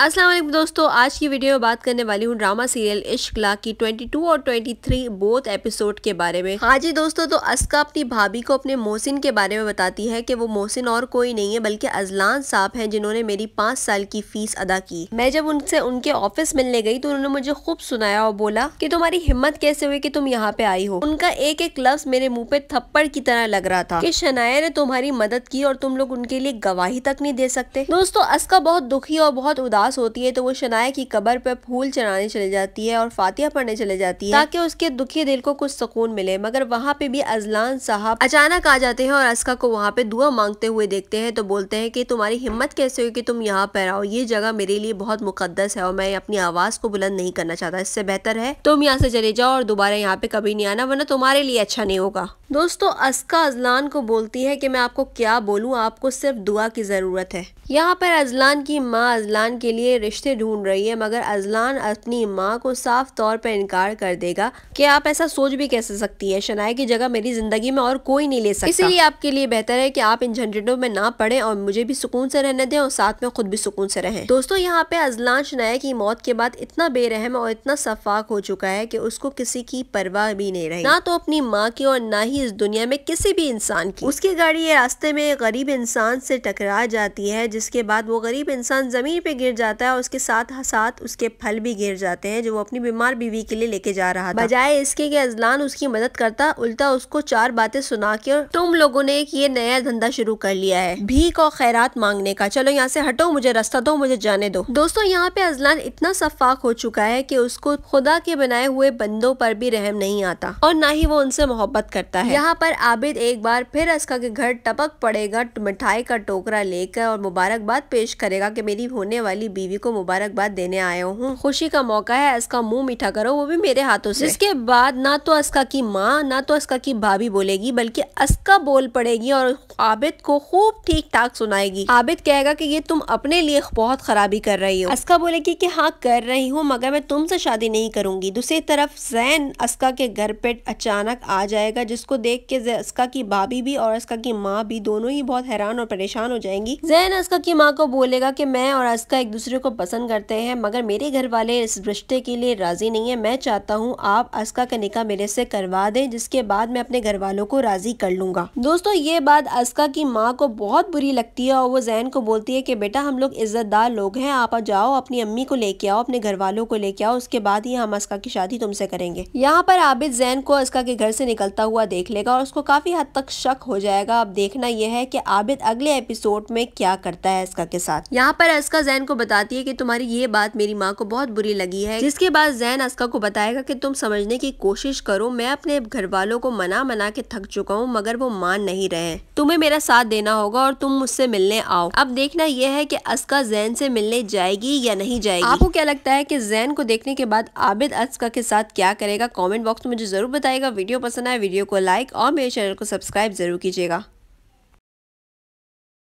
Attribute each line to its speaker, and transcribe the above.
Speaker 1: असलम दोस्तों आज की वीडियो में बात करने वाली हूँ ड्रामा सीरियल इश्कला की 22 और 23 बोथ एपिसोड के बारे में हाँ जी दोस्तों तो अस्का अपनी भाभी को अपने मोहसिन के बारे में बताती है कि वो मोहसिन और कोई नहीं है बल्कि अजलान साहब हैं जिन्होंने मेरी पाँच साल की फीस अदा की मैं जब उनसे उनके ऑफिस मिलने गई तो उन्होंने मुझे खूब सुनाया और बोला की तुम्हारी हिम्मत कैसे हुई की तुम यहाँ पे आई हो उनका एक एक लफ्ज मेरे मुँह पे थप्पड़ की तरह लग रहा था की शनाया ने तुम्हारी मदद की और तुम लोग उनके लिए गवाही तक नहीं दे सकते दोस्तों अस्का बहुत दुखी और बहुत उदास उदास होती है तो वो शनाया की कबर पर फूल चढ़ाने चले जाती है और फातिया पढ़ने चले जाती है ताकि उसके दुखी दिल को कुछ सुकून मिले मगर वहाँ पे भी अजलान साहब अचानक आ जाते हैं और असका को वहाँ पे दुआ मांगते हुए देखते हैं तो बोलते हैं कि तुम्हारी हिम्मत कैसे हुई कि तुम यहाँ पर आओ ये जगह मेरे लिए बहुत मुकदस है और मैं अपनी आवाज़ को बुलंद नहीं करना चाहता इससे बेहतर है तुम यहाँ से चले जाओ और दोबारा यहाँ पे कभी नहीं आना वरना तुम्हारे लिए अच्छा नहीं होगा दोस्तों असका अजलान को बोलती है कि मैं आपको क्या बोलूँ आपको सिर्फ दुआ की ज़रूरत है यहाँ पर अजलान की माँ अजलान के के लिए रिश्ते ढूंढ रही है मगर अजलान अपनी माँ को साफ तौर पर इनकार कर देगा कि आप ऐसा सोच भी कैसे सकती है शनाया की जगह मेरी जिंदगी में और कोई नहीं ले सकता इसीलिए आपके लिए बेहतर है कि आप इन झंझटों में ना पड़े और मुझे भी सुकून से रहने दें और साथ में खुद भी सुकून से रहें दोस्तों यहाँ पे अजलान शनाया की मौत के बाद इतना बेरहम और इतना शफाक हो चुका है की उसको किसी की परवाह भी नहीं रही ना तो अपनी माँ की और ना ही इस दुनिया में किसी भी इंसान की उसकी गाड़ी रास्ते में गरीब इंसान से टकरा जाती है जिसके बाद वो गरीब इंसान जमीन पे गिर जाता है और उसके साथ साथ उसके फल भी गिर जाते हैं जो वो अपनी बीमार बीवी के लिए लेके जा रहा था बजाय इसके कि अजलान उसकी मदद करता उल्टा उसको चार बातें सुना के तुम लोगों ने एक ये नया धंधा शुरू कर लिया है भीख और खैरात मांगने का चलो यहाँ से हटो मुझे रास्ता दो मुझे जाने दो दोस्तों यहाँ पे अजलान इतना सफाक हो चुका है की उसको खुदा के बनाए हुए बंदों पर भी रहम नहीं आता और ना ही वो उनसे मोहब्बत करता है यहाँ पर आबिद एक बार फिर असका के घर टपक पड़ेगा मिठाई का टोकरा लेकर और मुबारकबाद पेश करेगा की मेरी होने वाली मेरी बीवी को मुबारकबाद देने आया हूँ खुशी का मौका है इसका मुंह मीठा करो वो भी मेरे हाथों से इसके बाद ना तो अस्का की माँ ना तो अस्का की भाभी बोलेगी बल्कि अस्का बोल पड़ेगी और आबिद को खूब ठीक ठाक सुनाएगी आबिद कहेगा की ये तुम अपने लिए बहुत खराबी कर रही हो अस्का बोलेगी की हाँ कर रही हूँ मगर मैं तुमसे शादी नहीं करूंगी दूसरी तरफ जैन अस्का के घर पे अचानक आ जाएगा जिसको देख के अस्का की भाभी भी और अस्का की माँ भी दोनों ही बहुत हैरान और परेशान हो जाएंगी जैन अस्का की माँ को बोलेगा की मैं और अस्का एक दूसरे को पसंद करते हैं मगर मेरे घर वाले इस रिश्ते के लिए राज़ी नहीं है मैं चाहता हूँ आप अस्का का निका मेरे से करवा दें जिसके बाद मैं अपने घर वालों को राज़ी कर लूँगा दोस्तों ये बात अस्का की माँ को बहुत बुरी लगती है और वो जैन को बोलती है कि बेटा हम लोग इज़्ज़तदार लोग हैं आप जाओ अपनी अम्मी को लेके आओ अपने घर वालों को लेके आओ उसके बाद ही हम अस्का की शादी तुमसे करेंगे यहाँ पर आबिद जैन को अस्का के घर से निकलता हुआ देख लेगा और उसको काफ़ी हद तक शक हो जाएगा अब देखना यह है कि आबिद अगले एपिसोड में क्या करता है अस्का के साथ यहाँ पर अस्का जैन को बताती है कि तुम्हारी ये बात मेरी माँ को बहुत बुरी लगी है जिसके बाद जैन अस्का को बताएगा कि तुम समझने की कोशिश करो मैं अपने घर वालों को मना मना के थक चुका हूँ मगर वो मान नहीं रहे तुम्हें मेरा साथ देना होगा और तुम मुझसे मिलने आओ अब देखना यह है की अस्का जैन से मिलने जाएगी या नहीं जाएगी आपको क्या लगता है की जैन को देखने के बाद आबिद अस्का के साथ क्या करेगा कॉमेंट बॉक्स में मुझे जरूर बताएगा वीडियो पसंद आए वीडियो को लाइक और मेरे चैनल को सब्सक्राइब जरूर कीजिएगा